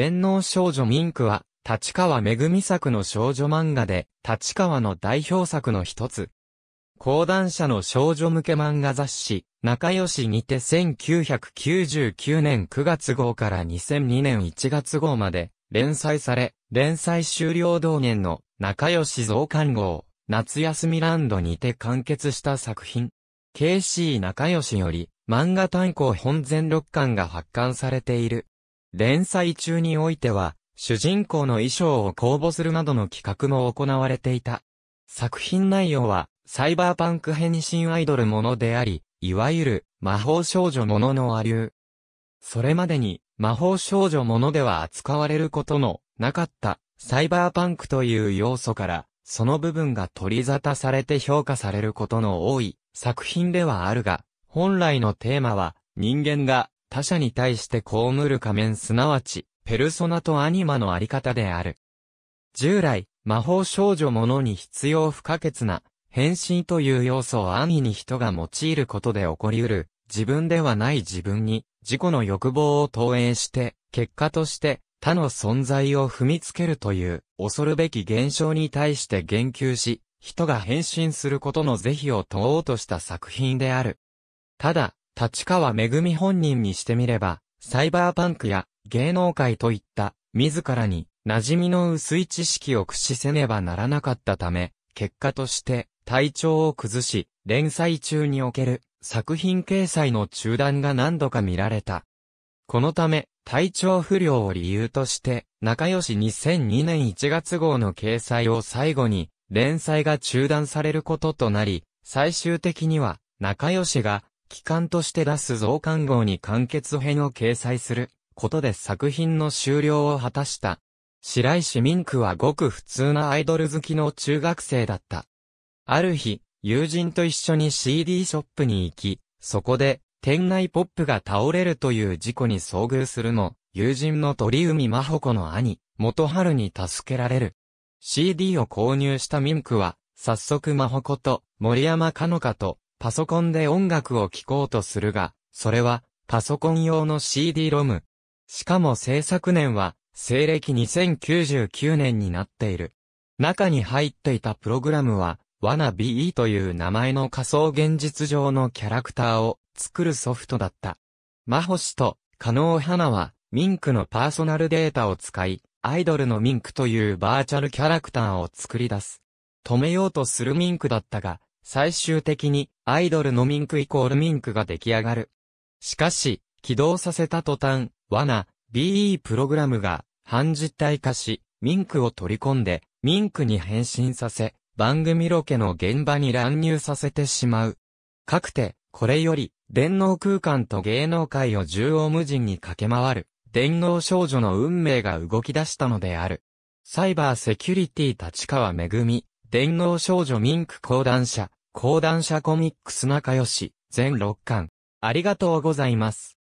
電能少女ミンクは、立川めぐみ作の少女漫画で、立川の代表作の一つ。講談社の少女向け漫画雑誌、仲良しにて1999年9月号から2002年1月号まで連載され、連載終了同年の仲良し増刊号、夏休みランドにて完結した作品。KC 仲良しより、漫画単行本全6巻が発刊されている。連載中においては、主人公の衣装を公募するなどの企画も行われていた。作品内容は、サイバーパンク変身アイドルものであり、いわゆる、魔法少女もののゅう。それまでに、魔法少女ものでは扱われることのなかったサイバーパンクという要素から、その部分が取り沙汰されて評価されることの多い作品ではあるが、本来のテーマは人間が他者に対して被る仮面すなわち、ペルソナとアニマのあり方である。従来、魔法少女ものに必要不可欠な、変身という要素を安易に人が用いることで起こり得る、自分ではない自分に、自己の欲望を投影して、結果として、他の存在を踏みつけるという、恐るべき現象に対して言及し、人が変身することの是非を問おうとした作品である。ただ、立川めぐみ本人にしてみれば、サイバーパンクや芸能界といった自らに馴染みの薄い知識を駆使せねばならなかったため、結果として体調を崩し、連載中における作品掲載の中断が何度か見られた。このため、体調不良を理由として、仲良し2002年1月号の掲載を最後に、連載が中断されることとなり、最終的には、仲良しが、機関として出す増刊号に完結編を掲載することで作品の終了を果たした。白石ミンクはごく普通なアイドル好きの中学生だった。ある日、友人と一緒に CD ショップに行き、そこで、店内ポップが倒れるという事故に遭遇するの、友人の鳥海真帆子の兄、元春に助けられる。CD を購入したミンクは、早速真帆子と森山かのかとパソコンで音楽を聴こうとするが、それは、パソコン用の c d ロム。しかも制作年は、西暦2099年になっている。中に入っていたプログラムは、WannaBe という名前の仮想現実上のキャラクターを作るソフトだった。マホ氏とカノーハナは、ミンクのパーソナルデータを使い、アイドルのミンクというバーチャルキャラクターを作り出す。止めようとするミンクだったが、最終的にアイドルのミンクイコールミンクが出来上がる。しかし、起動させた途端、罠、BE プログラムが、半実体化し、ミンクを取り込んで、ミンクに変身させ、番組ロケの現場に乱入させてしまう。かくて、これより、電脳空間と芸能界を縦横無尽に駆け回る、電脳少女の運命が動き出したのである。サイバーセキュリティ立川めぐみ、電脳少女ミンク講談社、講談社コミックス仲良し、全6巻。ありがとうございます。